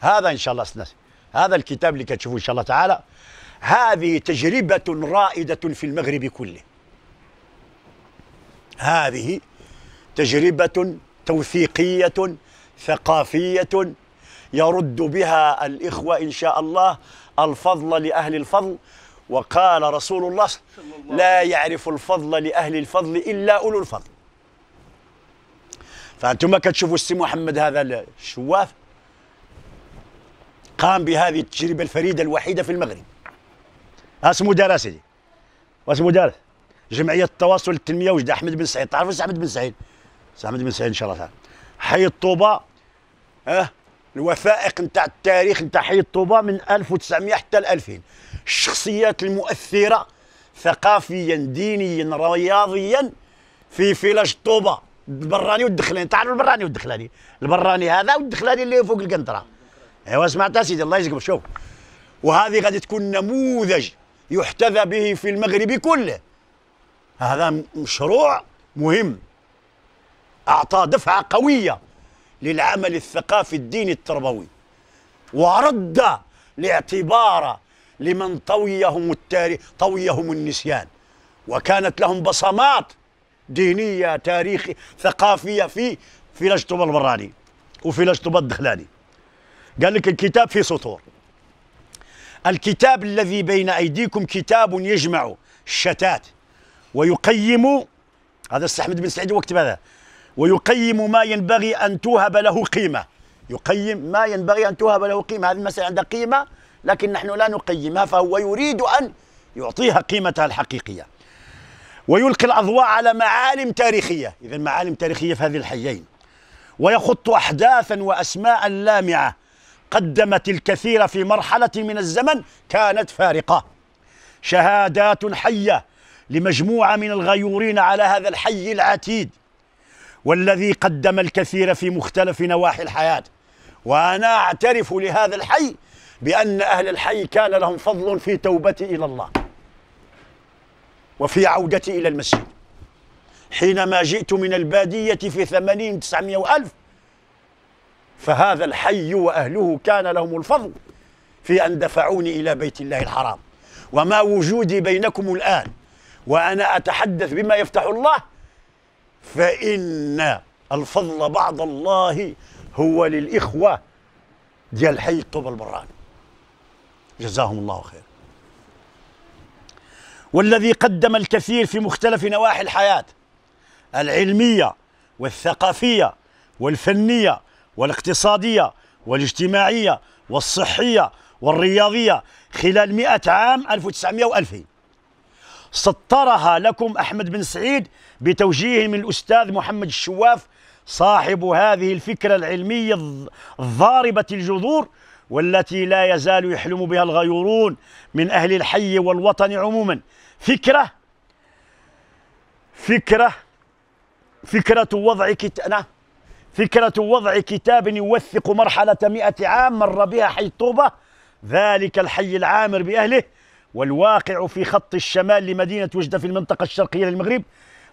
هذا إن شاء الله سنس. هذا الكتاب اللي كتشوفوه إن شاء الله تعالى هذه تجربة رائدة في المغرب كله هذه تجربة توثيقية ثقافية يرد بها الإخوة إن شاء الله الفضل لأهل الفضل وقال رسول الله لا يعرف الفضل لأهل الفضل إلا أولو الفضل فأنتم كتشوفوا السي محمد هذا الشواف قام بهذه التجربة الفريدة الوحيدة في المغرب اسمه دار سيدي واسم دار جمعية التواصل التنمية وجد أحمد بن سعيد تعرف أحمد بن سعيد أحمد بن سعيد إن شاء الله تعالى حي الطوبة أه الوثائق نتاع التاريخ نتاع حي الطوبة من 1900 حتى 2000 الشخصيات المؤثرة ثقافيا دينيا رياضيا في فيلاج طوبة البراني والدخلاني تعرف البراني والدخلاني البراني هذا والدخلاني اللي فوق القنطرة ايوه يا سيدي الله يجزيك شوف وهذه غادي تكون نموذج يحتذى به في المغرب كله هذا مشروع مهم اعطى دفعه قويه للعمل الثقافي الديني التربوي ورد الاعتبار لمن طويهم التاريخ طويهم النسيان وكانت لهم بصمات دينيه تاريخي ثقافيه في في البراني وفي الدخلاني قال لك الكتاب فيه سطور الكتاب الذي بين أيديكم كتاب يجمع الشتات ويقيم هذا استحمد بن سعيد وكتب هذا ويقيم ما ينبغي أن توهب له قيمة يقيم ما ينبغي أن توهب له قيمة هذه المسألة عندها قيمة لكن نحن لا نقيمها فهو يريد أن يعطيها قيمتها الحقيقية ويلقي الأضواء على معالم تاريخية إذا معالم تاريخية في هذه الحيين ويخط أحداثا وأسماء لامعة قدمت الكثير في مرحلة من الزمن كانت فارقة شهادات حية لمجموعة من الغيورين على هذا الحي العتيد والذي قدم الكثير في مختلف نواحي الحياة وأنا أعترف لهذا الحي بأن أهل الحي كان لهم فضل في توبتي إلى الله وفي عودتي إلى المسجد حينما جئت من البادية في ثمانين تسعمائة وألف فهذا الحي وأهله كان لهم الفضل في أن دفعوني إلى بيت الله الحرام وما وجودي بينكم الآن وأنا أتحدث بما يفتح الله فإن الفضل بعد الله هو للإخوة ديال حي الطوبة البران جزاهم الله خير والذي قدم الكثير في مختلف نواحي الحياة العلمية والثقافية والفنية والاقتصادية والاجتماعية والصحية والرياضية خلال مئة عام 1900 و2000 سطرها لكم أحمد بن سعيد بتوجيه من الأستاذ محمد الشواف صاحب هذه الفكرة العلمية الضاربة الجذور والتي لا يزال يحلم بها الغيورون من أهل الحي والوطن عموما فكرة فكرة فكرة وضع كتاب فكرة وضع كتاب يوثق مرحلة مئة عام مر بها حي طوبة ذلك الحي العامر بأهله والواقع في خط الشمال لمدينة وجدة في المنطقة الشرقية للمغرب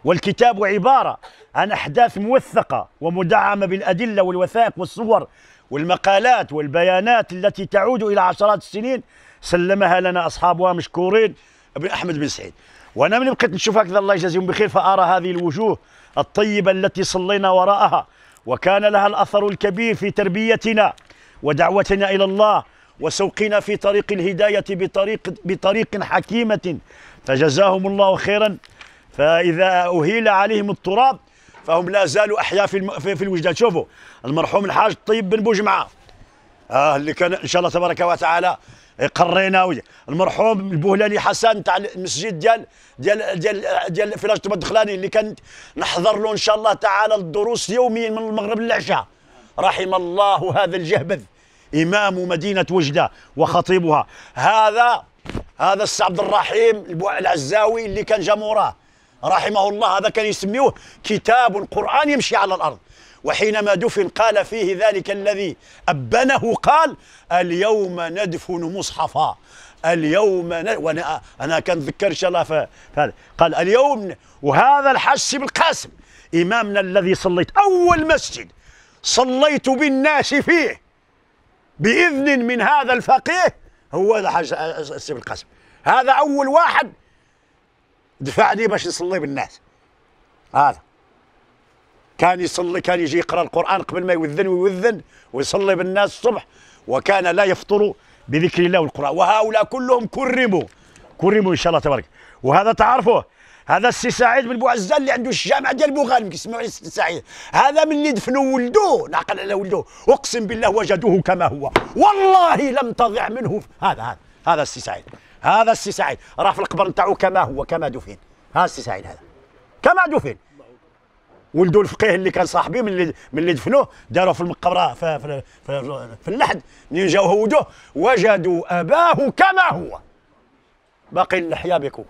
والكتاب عبارة عن أحداث موثقة ومدعمة بالأدلة والوثائق والصور والمقالات والبيانات التي تعود إلى عشرات السنين سلمها لنا أصحابها مشكورين ابن أحمد بن سعيد وأنا من بقيت نشوف هكذا الله يجزيهم بخير فأرى هذه الوجوه الطيبة التي صلينا وراءها وكان لها الأثر الكبير في تربيتنا ودعوتنا إلى الله وسوقنا في طريق الهداية بطريق, بطريق حكيمة فجزاهم الله خيرا فإذا أهيل عليهم التراب فهم لا زالوا أحياء في, الوجدان شوفوا المرحوم الحاج طيب بن بوجمعة اه اللي كان ان شاء الله تبارك وتعالى قريناوي المرحوم البهلاني حسن تاع المسجد ديال ديال ديال ديال فلاج الدخلاني اللي كان نحضر له ان شاء الله تعالى الدروس يوميا من المغرب للعشاء رحم الله هذا الجهبذ امام مدينه وجده وخطيبها هذا هذا السي عبد الرحيم العزاوي اللي كان جا موراه رحمه الله هذا كان يسميوه كتاب القران يمشي على الارض وحينما دفن قال فيه ذلك الذي أبنه قال اليوم ندفن مصحفا اليوم ند... وانا انا كنتذكر ان شاء الله ف... قال اليوم وهذا الحسب بالقاسم امامنا الذي صليت اول مسجد صليت بالناس فيه باذن من هذا الفقيه هو الحسب بالقاسم هذا اول واحد دفعني باش نصلي بالناس هذا كان يصلي كان يجي يقرا القران قبل ما يوذن ويوذن ويصلي بالناس الصبح وكان لا يفطر بذكر الله والقران وهؤلاء كلهم كرموا كرموا ان شاء الله تبارك وهذا تعرفوه هذا السي سعيد بن بوعزه اللي عنده الجامع ديال بوغالم كيسمعوا السي سعيد هذا من اللي دفنوا ولده نعقل على ولده اقسم بالله وجدوه كما هو والله لم تضع منه هذا هذا هذا السي سعيد هذا السي سعيد راه في القبر نتاعو كما هو كما دفن ها السي سعيد هذا كما دفن ولدو الفقيه اللي كان صاحبي من اللي من اللي دفنوه داروه في المقبره في, في, في, في اللحد منين جاو هودوه وجدوا اباه كما هو باقي اللحيه بكور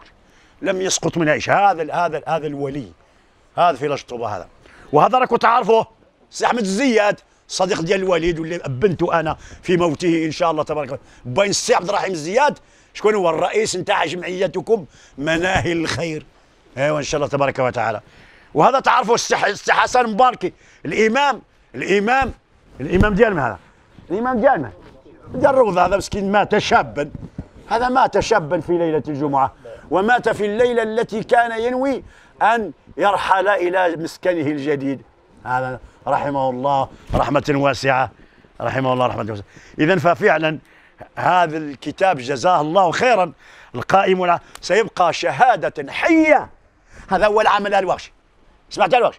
لم يسقط من عيش هذا هذا هذا الولي هذا في الطوبه هذا وهذا راكم تعرفوه سي احمد الزياد صديق ديال الوليد واللي بنته انا في موته ان شاء الله تبارك الله باين السي عبد الرحيم الزياد شكون هو الرئيس نتاع جمعيتكم مناهل الخير ايوا ان شاء الله تبارك وتعالى وهذا تعرفوا السي حسن مباركي الامام الامام الامام ديالنا هذا الامام ديالنا ديال الروضه هذا مسكين مات شابا هذا مات شابا في ليله الجمعه ومات في الليله التي كان ينوي ان يرحل الى مسكنه الجديد هذا رحمه الله رحمه واسعه رحمه الله رحمه واسعه اذا ففعلا هذا الكتاب جزاه الله خيرا القائم سيبقى شهاده حيه هذا هو العمل الوحشي سمعت واش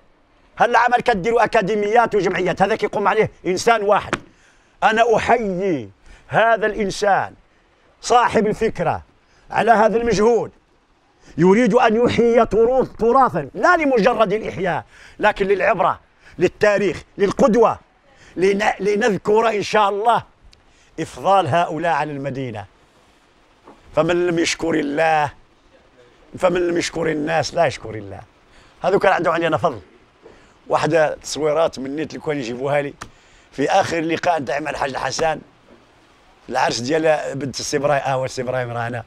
هلا عمل كديروا اكاديميات وجمعيات هذاك يقوم عليه انسان واحد انا احيي هذا الانسان صاحب الفكره على هذا المجهود يريد ان يحيي تراث تراثا لا لمجرد الاحياء لكن للعبره للتاريخ للقدوه لنذكر ان شاء الله افضال هؤلاء على المدينه فمن لم يشكر الله فمن لم يشكر الناس لا يشكر الله هذو كان عندهم علي انا فضل واحده تصويرات منيت كانوا يجيبوها لي في اخر لقاء نتاع مع الحاج حسان العرس ديال بنت السي ابراهيم اه السي ابراهيم هنا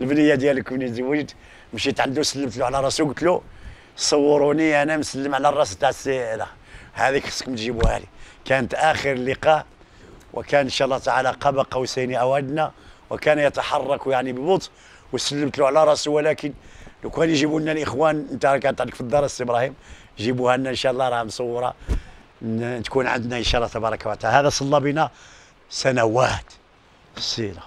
البنيه ديالك من تزوجت مشيت عنده سلمت له على راسه قلت له صوروني انا مسلم على الراس تاع السي هذيك خصكم تجيبوها لي كانت اخر لقاء وكان ان شاء الله تعالى قاب قوسين او ادنى وكان يتحرك يعني ببطء وسلمت له على راسه ولكن لو كان يجيبوا لنا الاخوان انت راك عندك في الدار السي ابراهيم جيبوها لنا ان شاء الله راه مصوره تكون عندنا ان شاء الله تبارك وتعالى هذا صلى بنا سنوات السيره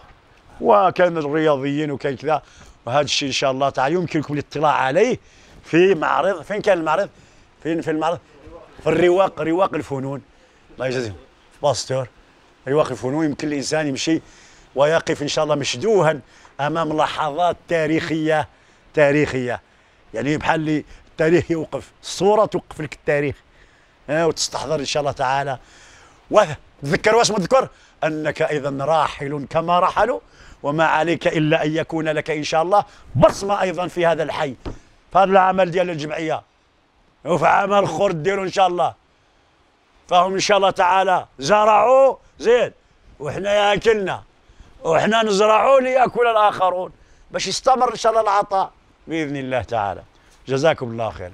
وكان الرياضيين وكان كذا وهذا الشيء ان شاء الله تعالى يمكنكم الاطلاع عليه في معرض فين كان المعرض فين في المعرض في الرواق رواق الفنون الله يجازيهم باستور رواق الفنون يمكن الانسان يمشي ويقف ان شاء الله مشدوها امام لحظات تاريخيه تاريخيه يعني بحال اللي التاريخ يوقف الصوره توقف لك التاريخ وتستحضر ان شاء الله تعالى وتذكر واش مذكر انك اذا راحل كما رحلوا وما عليك الا ان يكون لك ان شاء الله بصمه ايضا في هذا الحي فهذا العمل ديال الجمعيه وفي عمل اخر ديروا ان شاء الله فهم ان شاء الله تعالى زرعوا زين وحنا ياكلنا وحنا نزرعوا لياكل الاخرون باش يستمر ان شاء الله العطاء باذن الله تعالى جزاكم الله خير